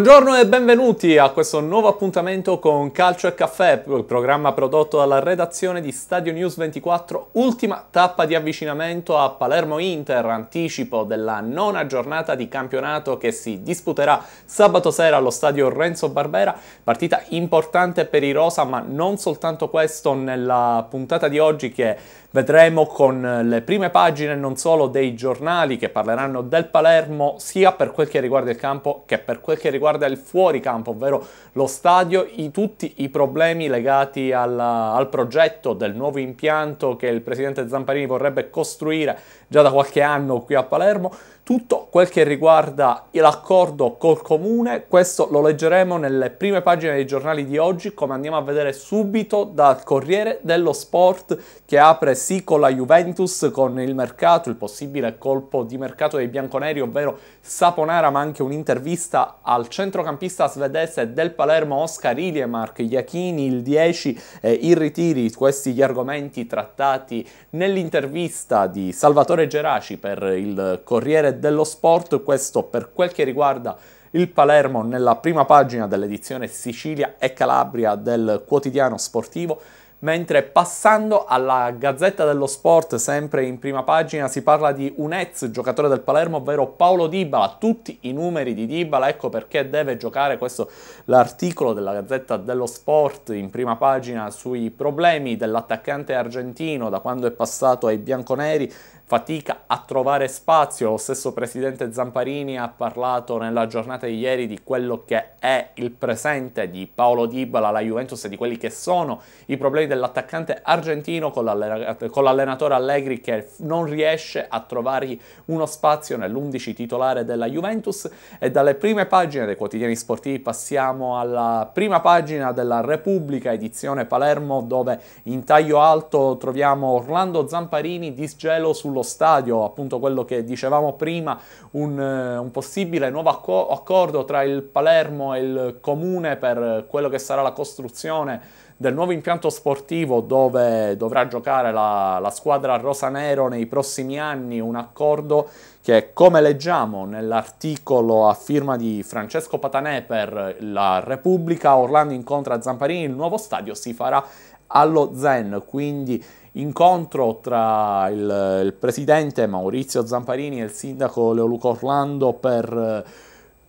Buongiorno e benvenuti a questo nuovo appuntamento con Calcio e Caffè, il programma prodotto dalla redazione di Stadio News 24, ultima tappa di avvicinamento a Palermo Inter, anticipo della nona giornata di campionato che si disputerà sabato sera allo stadio Renzo Barbera, partita importante per i Rosa, ma non soltanto questo nella puntata di oggi che vedremo con le prime pagine non solo dei giornali che parleranno del Palermo, sia per quel che riguarda il campo che per quel che riguarda riguarda il fuoricampo, ovvero lo stadio, i, tutti i problemi legati alla, al progetto del nuovo impianto che il presidente Zamparini vorrebbe costruire già da qualche anno qui a Palermo, tutto quel che riguarda l'accordo col comune, questo lo leggeremo nelle prime pagine dei giornali di oggi, come andiamo a vedere subito dal Corriere dello Sport che apre sì con la Juventus, con il mercato, il possibile colpo di mercato dei bianconeri, ovvero Saponara, ma anche un'intervista al centrocampista svedese del Palermo Oscar Iliemark, Iachini, il 10 eh, i ritiri, questi gli argomenti trattati nell'intervista di Salvatore Geraci per il Corriere dello sport, questo per quel che riguarda il Palermo nella prima pagina dell'edizione Sicilia e Calabria del quotidiano sportivo, mentre passando alla Gazzetta dello Sport, sempre in prima pagina, si parla di un ex giocatore del Palermo, ovvero Paolo Dibala, tutti i numeri di Dibala, ecco perché deve giocare, questo l'articolo della Gazzetta dello Sport in prima pagina sui problemi dell'attaccante argentino da quando è passato ai bianconeri fatica a trovare spazio. Lo stesso presidente Zamparini ha parlato nella giornata di ieri di quello che è il presente di Paolo Dibala alla Juventus e di quelli che sono i problemi dell'attaccante argentino con, l'allen- con l'allenatore Allegri che non riesce a trovargli uno spazio nell'11 titolare della Juventus e dalle prime pagine dei quotidiani sportivi passiamo alla prima pagina della Repubblica edizione Palermo dove in taglio alto troviamo Orlando Zamparini disgelo sullo sullo stadio, appunto quello che dicevamo prima, un, eh, un possibile nuovo acco- accordo tra il Palermo e il Comune per quello che sarà la costruzione del nuovo impianto sportivo dove dovrà giocare la, la squadra rosanero nei prossimi anni, un accordo che come leggiamo nell'articolo a firma di Francesco Patanè per la Repubblica, Orlando incontra Zamparini, il nuovo stadio si farà allo Zen, quindi incontro tra il, il presidente Maurizio Zamparini e il sindaco Leoluco Orlando per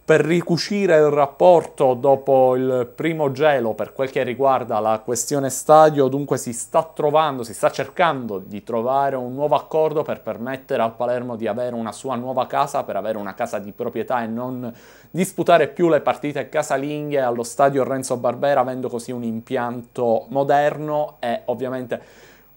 per ricucire il rapporto dopo il primo gelo per quel che riguarda la questione stadio, dunque si sta trovando, si sta cercando di trovare un nuovo accordo per permettere al Palermo di avere una sua nuova casa, per avere una casa di proprietà e non disputare più le partite casalinghe allo stadio Renzo Barbera, avendo così un impianto moderno e ovviamente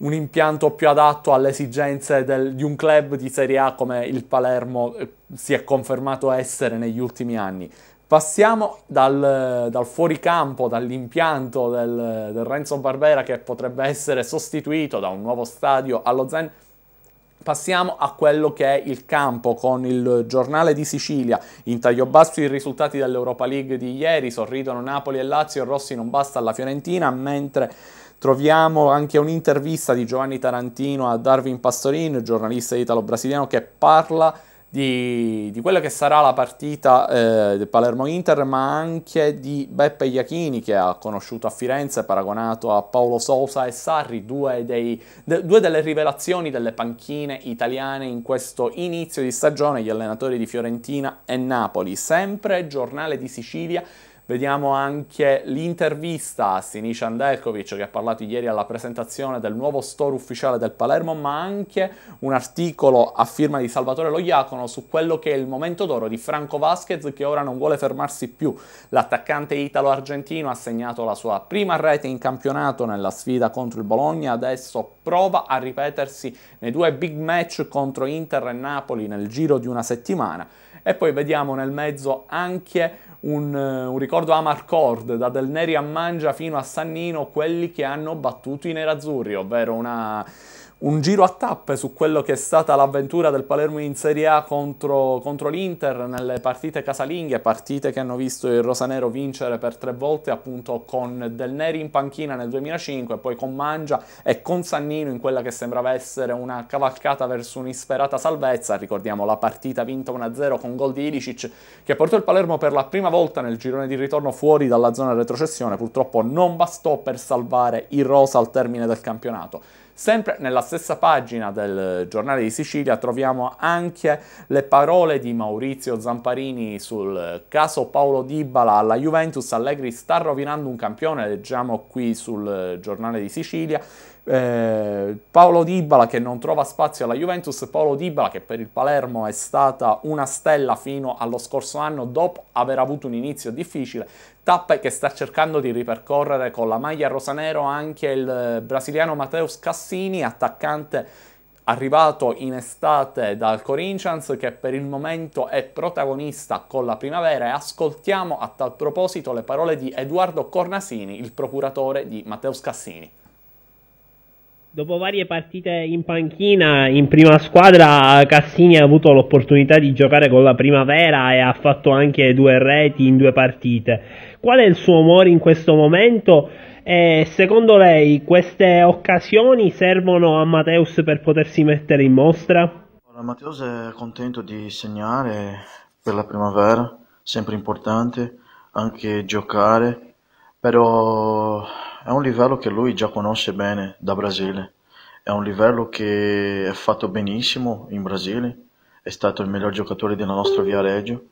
un impianto più adatto alle esigenze del, di un club di Serie A come il Palermo eh, si è confermato essere negli ultimi anni. Passiamo dal, dal fuoricampo, dall'impianto del, del, Renzo Barbera che potrebbe essere sostituito da un nuovo stadio allo Zen. Passiamo a quello che è il campo con il giornale di Sicilia. In taglio basso i risultati dell'Europa League di ieri, sorridono Napoli e Lazio, Rossi non basta alla Fiorentina, mentre Troviamo anche un'intervista di Giovanni Tarantino a Darwin Pastorin, giornalista italo-brasiliano, che parla di, di, quella che sarà la partita eh, del Palermo-Inter, ma anche di Beppe Iachini, che ha conosciuto a Firenze, paragonato a Paolo Sousa e Sarri, due, dei, de, due delle rivelazioni delle panchine italiane in questo inizio di stagione, gli allenatori di Fiorentina e Napoli. Sempre giornale di Sicilia Vediamo anche l'intervista a Sinic Andelkovic che ha parlato ieri alla presentazione del nuovo store ufficiale del Palermo, ma anche un articolo a firma di Salvatore Loiacono su quello che è il momento d'oro di Franco Vasquez che ora non vuole fermarsi più. L'attaccante italo-argentino ha segnato la sua prima rete in campionato nella sfida contro il Bologna, adesso prova a ripetersi nei due big match contro Inter e Napoli nel giro di una settimana. E poi vediamo nel mezzo anche un, un ricordo a Marcord, da Del Neri a Mangia fino a Sannino, quelli che hanno battuto i nerazzurri, ovvero una un giro a tappe su quello che è stata l'avventura del Palermo in Serie A contro, contro l'Inter nelle partite casalinghe, partite che hanno visto il Rosanero vincere per tre volte appunto con Del Neri in panchina nel 2005, poi con Mangia e con Sannino in quella che sembrava essere una cavalcata verso un'isperata salvezza, ricordiamo la partita vinta 1-0 con gol di Ilicic che portò il Palermo per la prima volta nel girone di ritorno fuori dalla zona retrocessione, purtroppo non bastò per salvare il Rosa al termine del campionato. Sempre nella stessa pagina del giornale di Sicilia troviamo anche le parole di Maurizio Zamparini sul caso Paolo Dibala alla Juventus. Allegri sta rovinando un campione, leggiamo qui sul giornale di Sicilia. Eh, Paolo Dibala che non trova spazio alla Juventus, Paolo Dibala che per il Palermo è stata una stella fino allo scorso anno dopo aver avuto un inizio difficile, tappe che sta cercando di ripercorrere con la maglia rosanero anche il brasiliano Mateus Cassini, attaccante arrivato in estate dal Corinthians che per il momento è protagonista con la primavera e ascoltiamo a tal proposito le parole di Edoardo Cornasini, il procuratore di Mateus Cassini. Dopo varie partite in panchina, in prima squadra Cassini ha avuto l'opportunità di giocare con la primavera e ha fatto anche due reti in due partite. Qual è il suo umore in questo momento? E secondo lei queste occasioni servono a Mateus per potersi mettere in mostra? Allora, Mateus è contento di segnare per la primavera, sempre importante, anche giocare, però è un livello che lui già conosce bene da Brasile, è un livello che è fatto benissimo in Brasile, è stato il miglior giocatore della nostra Via Reggio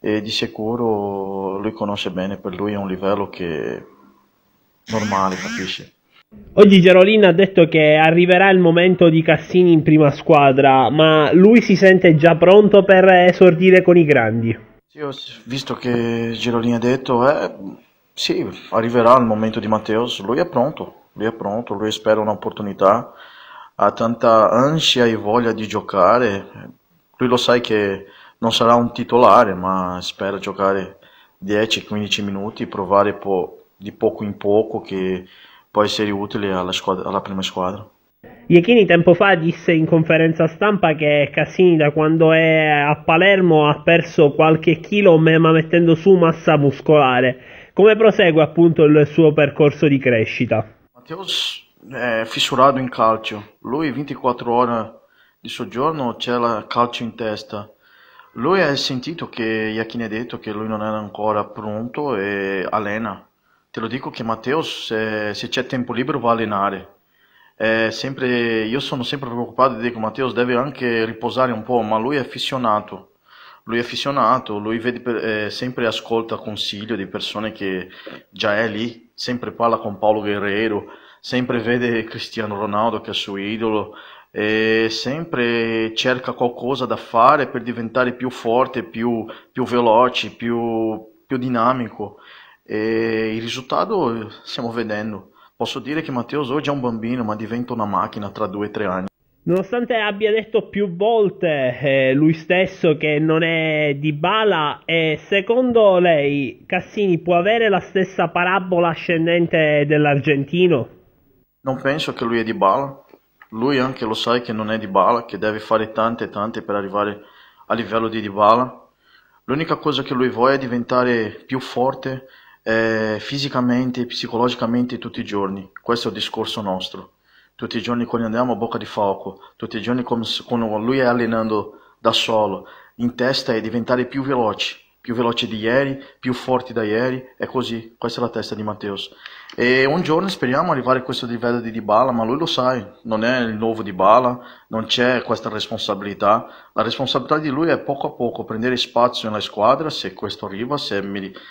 e di sicuro lui conosce bene, per lui è un livello che è normale, capisci? Oggi Gerolin ha detto che arriverà il momento di Cassini in prima squadra, ma lui si sente già pronto per esordire con i grandi. Io, visto che Gerolin ha detto, eh, sì, arriverà il momento di Matteus, lui è pronto, lui è pronto, lui spera un'opportunità, ha tanta ansia e voglia di giocare, lui lo sa che non sarà un titolare, ma spera giocare 10-15 minuti, provare po di poco in poco che può essere utile alla, squadra, alla prima squadra. Iechini tempo fa disse in conferenza stampa che Cassini da quando è a Palermo ha perso qualche chilo ma mettendo su massa muscolare. Come prosegue appunto il suo percorso di crescita? Matheus è fissurato in calcio, lui 24 ore di soggiorno c'è il calcio in testa. Lui ha sentito che Iachini ha detto che lui non era ancora pronto e allena. Te lo dico che Matteo, se, se c'è tempo libero, va a allenare. Sempre, io sono sempre preoccupato e dico Matteo deve anche riposare un po', ma lui è affissionato lui è affisionato, lui vede eh, sempre ascolta consiglio di persone che già è lì, sempre parla con Paolo Guerrero, sempre vede Cristiano Ronaldo che è il suo idolo, e sempre cerca qualcosa da fare per diventare più forte, più, più veloce, più, più dinamico. E il risultato eh, stiamo vedendo. Posso dire che Matteo oggi è un bambino, ma diventa una macchina tra due o tre anni. Nonostante abbia detto più volte eh, lui stesso che non è di bala, eh, secondo lei Cassini può avere la stessa parabola ascendente dell'argentino? Non penso che lui è di bala. Lui anche lo sa che non è di bala, che deve fare tante e tante per arrivare a livello di Dybala. L'unica cosa che lui vuole è diventare più forte eh, fisicamente e psicologicamente tutti i giorni. Questo è il discorso nostro tutti i giorni quando andiamo a Bocca di Falco, tutti i giorni quando lui è allenando da solo, in testa è diventare più veloce, più veloce di ieri, più forte da ieri, è così, questa è la testa di Matteus. E un giorno speriamo arrivare a questo livello di Dybala, ma lui lo sa, non è il nuovo Dybala, non c'è questa responsabilità, la responsabilità di lui è poco a poco prendere spazio nella squadra, se questo arriva, se,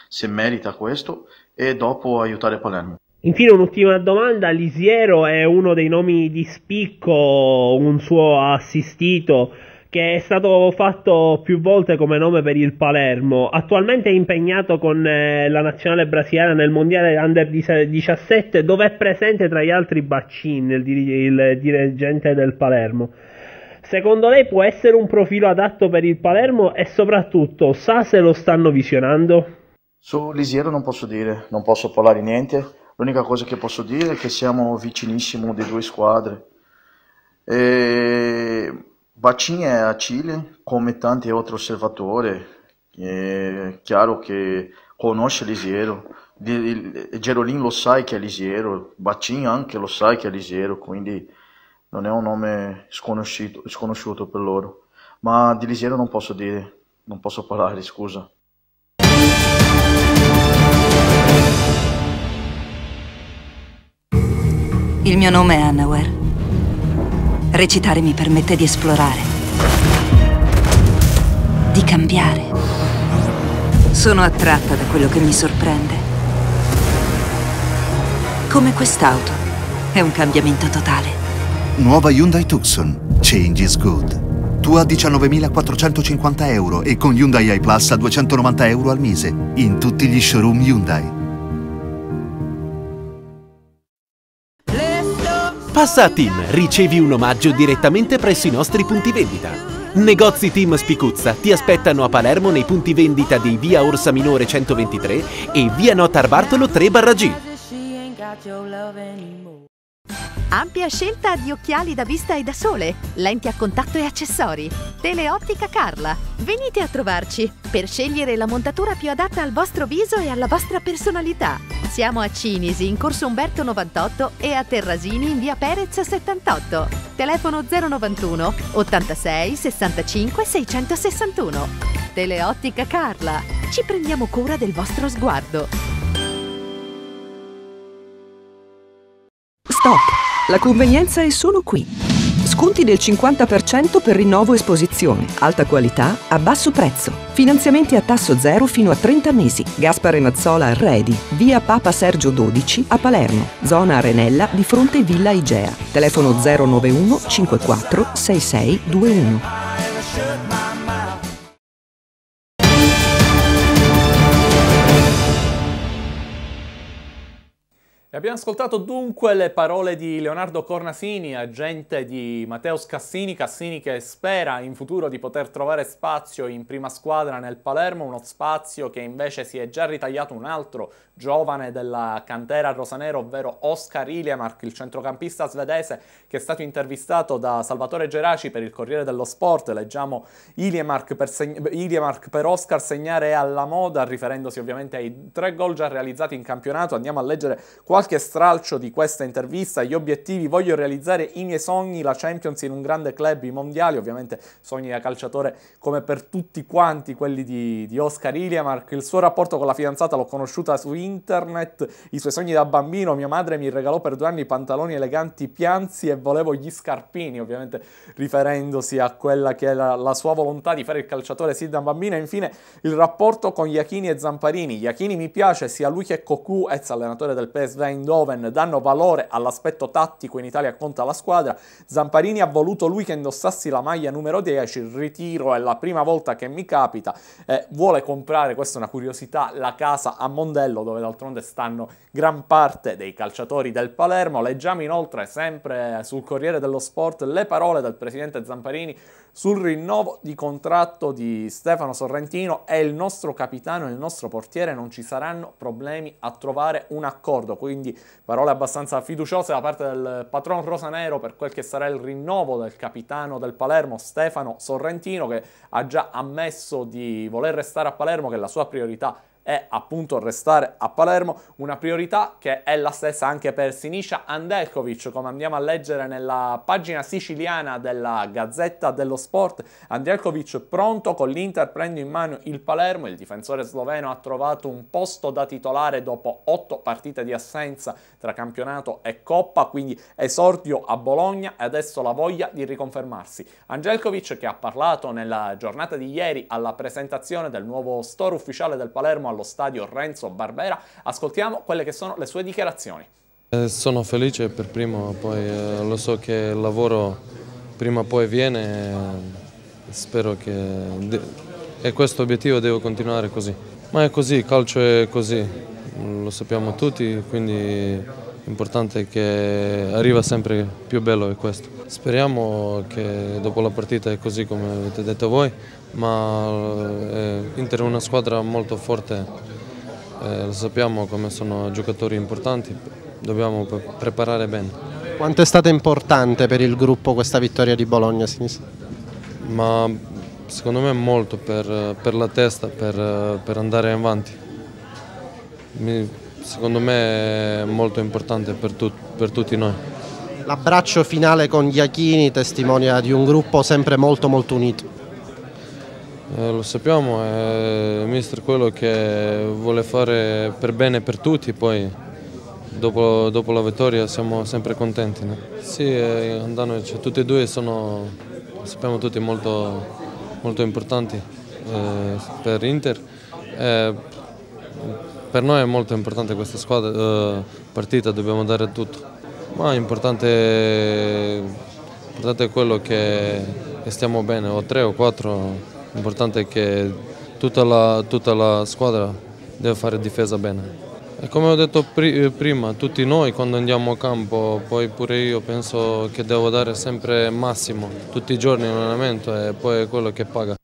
se merita questo, e dopo aiutare Palermo. Infine un'ultima domanda, Lisiero è uno dei nomi di spicco, un suo assistito che è stato fatto più volte come nome per il Palermo, attualmente è impegnato con eh, la nazionale brasiliana nel mondiale under 17 dove è presente tra gli altri Baccin, il, il dirigente del Palermo. Secondo lei può essere un profilo adatto per il Palermo e soprattutto sa se lo stanno visionando? Su Lisiero non posso dire, non posso parlare niente, L'unica cosa che posso dire é è che siamo vicinissimo di due squadre. E... Bacin è a Cile, come tanti altri osservatori, è chiaro che conosce Lisiero, Gerolin lo sai che è Lisiero, Bacin anche lo sai che è Lisiero, quindi non è un nome sconosciuto, sconosciuto per loro. Ma di Lisiero non posso dire, non posso parlare, scusa. Il mio nome è Annaware. Recitare mi permette di esplorare. Di cambiare. Sono attratta da quello che mi sorprende. Come quest'auto. È un cambiamento totale. Nuova Hyundai Tucson. Change is good. Tu a 19.450 euro e con Hyundai i Plus a 290 euro al mese. In tutti gli showroom Hyundai. Passa a Team, ricevi un omaggio direttamente presso i nostri punti vendita. Negozi Team Spicuzza ti aspettano a Palermo nei punti vendita di Via Orsa Minore 123 e Via Notarbartolo 3 G. Ampia scelta di occhiali da vista e da sole, lenti a contatto e accessori. Teleottica Carla. Venite a trovarci per scegliere la montatura più adatta al vostro viso e alla vostra personalità. Siamo a Cinisi in corso Umberto 98 e a Terrasini in via Perez 78. Telefono 091 86 65 661. Teleottica Carla. Ci prendiamo cura del vostro sguardo. Top. La convenienza è solo qui. Sconti del 50% per rinnovo esposizione. Alta qualità a basso prezzo. Finanziamenti a tasso zero fino a 30 mesi. Gaspare Mazzola Arredi, via Papa Sergio 12 a Palermo, zona Arenella di fronte Villa Igea. Telefono 091 54 6621. abbiamo ascoltato dunque le parole di Leonardo Cornasini, agente di Matteo Cassini, Cassini che spera in futuro di poter trovare spazio in prima squadra nel Palermo, uno spazio che invece si è già ritagliato un altro giovane della cantera rosanero, ovvero Oscar Iliemark, il centrocampista svedese che è stato intervistato da Salvatore Geraci per il Corriere dello Sport. Leggiamo Iliemark per, Iliemark per Oscar segnare alla moda, riferendosi ovviamente ai tre gol già realizzati in campionato. Andiamo a leggere quasi qualche stralcio di questa intervista, gli obiettivi, voglio realizzare i miei sogni, la Champions in un grande club, i mondiali, ovviamente sogni da calciatore come per tutti quanti quelli di, di Oscar Iliamark, il suo rapporto con la fidanzata l'ho conosciuta su internet, i suoi sogni da bambino, mia madre mi regalò per due anni i pantaloni eleganti pianzi e volevo gli scarpini, ovviamente riferendosi a quella che è la, la sua volontà di fare il calciatore sì da bambino, e infine il rapporto con Iachini e Zamparini, Iachini mi piace sia lui che Cocu, ex allenatore del PSV Eindhoven danno valore all'aspetto tattico in Italia conta la squadra, Zamparini ha voluto lui che indossassi la maglia numero 10, il ritiro è la prima volta che mi capita, eh, vuole comprare, questa è una curiosità, la casa a Mondello dove d'altronde stanno gran parte dei calciatori del Palermo, leggiamo inoltre sempre sul Corriere dello Sport le parole del presidente Zamparini sul rinnovo di contratto di Stefano Sorrentino è il nostro capitano, il nostro portiere, non ci saranno problemi a trovare un accordo, quindi parole abbastanza fiduciose da parte del patron rosanero per quel che sarà il rinnovo del capitano del Palermo Stefano Sorrentino che ha già ammesso di voler restare a Palermo che la sua priorità è è appunto restare a Palermo, una priorità che è la stessa anche per Sinisha Andelkovic, come andiamo a leggere nella pagina siciliana della Gazzetta dello Sport. Andelkovic pronto con l'Inter, prende in mano il Palermo, il difensore sloveno ha trovato un posto da titolare dopo otto partite di assenza tra campionato e coppa, quindi esordio a Bologna e adesso la voglia di riconfermarsi. Andelkovic che ha parlato nella giornata di ieri alla presentazione del nuovo store ufficiale del Palermo allo stadio Renzo Barbera. Ascoltiamo quelle che sono le sue dichiarazioni. Eh, sono felice per primo, poi eh, lo so che il lavoro prima o poi viene eh, spero che e questo obiettivo devo continuare così. Ma è così, il calcio è così, mm, lo sappiamo tutti, quindi l'importante è che arriva sempre più bello è questo. Speriamo che dopo la partita è così come avete detto voi, ma eh, Inter è una squadra molto forte, eh, sappiamo come sono giocatori importanti, dobbiamo pre preparare bene. Quanto è stata importante per il gruppo questa vittoria di Bologna sinistra? Ma secondo me molto per, per la testa, per, per andare avanti. Mi, secondo me è molto importante per, tut, per tutti noi. L'abbraccio finale con Iachini testimonia di un gruppo sempre molto molto unito. Eh, lo sappiamo, è il mister quello che vuole fare per bene per tutti, poi dopo, dopo la vittoria siamo sempre contenti. No? Sì, eh, Andanovic, cioè, tutti e due sono, sappiamo tutti, molto, molto importanti eh, per Inter. Eh, per noi è molto importante questa squadra, eh, partita, dobbiamo dare tutto. Ma è importante, importante è quello che stiamo bene, o tre o quattro L'importante è che tutta la, tutta la, squadra deve fare difesa bene. E come ho detto pri eh, prima, tutti noi quando andiamo a campo, poi pure io penso che devo dare sempre massimo, tutti i giorni in allenamento e poi è quello che paga.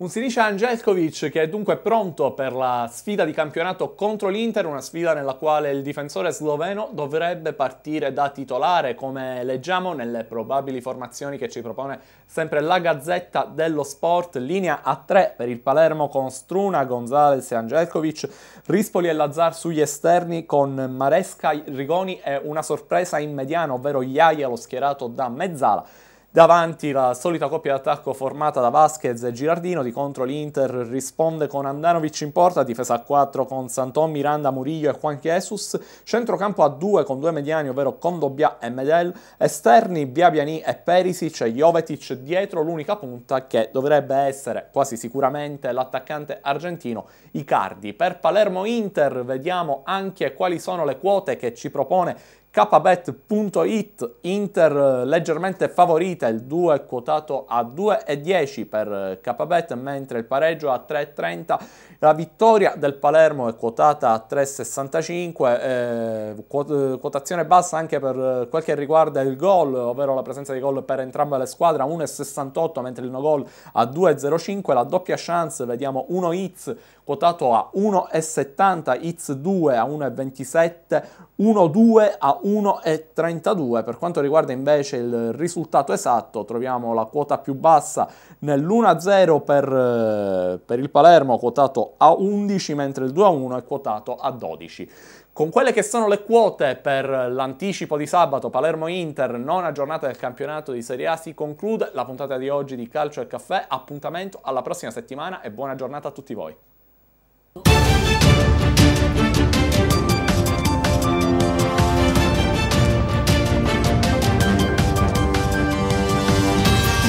Un Sinisa Angelkovic che è dunque pronto per la sfida di campionato contro l'Inter, una sfida nella quale il difensore sloveno dovrebbe partire da titolare, come leggiamo nelle probabili formazioni che ci propone sempre la Gazzetta dello Sport. Linea a 3 per il Palermo con Struna, Gonzales e Angelkovic, Rispoli e Lazzar sugli esterni con Maresca, Rigoni e una sorpresa in mediano, ovvero Iaia lo schierato da mezzala. Davanti la solita coppia d'attacco formata da Vasquez e Girardino, di contro l'Inter risponde con Andanovic in porta, difesa a 4 con Santon, Miranda, Murillo e Juan Jesus, centrocampo a 2 con due mediani ovvero Condobbia e Medel, esterni Biabiani e Perisic e Jovetic dietro l'unica punta che dovrebbe essere quasi sicuramente l'attaccante argentino Icardi. Per Palermo-Inter vediamo anche quali sono le quote che ci propone kbet.it Inter eh, leggermente favorita, il 2 è quotato a 2,10 per eh, kbet, mentre il pareggio a 3,30 la vittoria del Palermo è quotata a 3,65, eh, quotazione bassa anche per quel che riguarda il gol, ovvero la presenza di gol per entrambe le squadre a 1,68, mentre il no gol a 2,05. La doppia chance, vediamo 1 hits quotato a 1,70, hits 2 a 1,27, 1-2 a 1,32. Per quanto riguarda invece il risultato esatto, troviamo la quota più bassa nell'1-0 per, per il Palermo, quotato a 11, mentre il 2 a 1 è quotato a 12. Con quelle che sono le quote per l'anticipo di sabato Palermo-Inter, nona giornata del campionato di Serie A, si conclude la puntata di oggi di Calcio e Caffè. Appuntamento alla prossima settimana e buona giornata a tutti voi.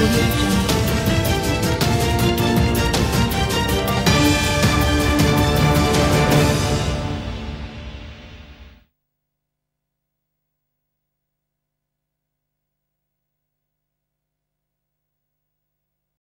Thank you.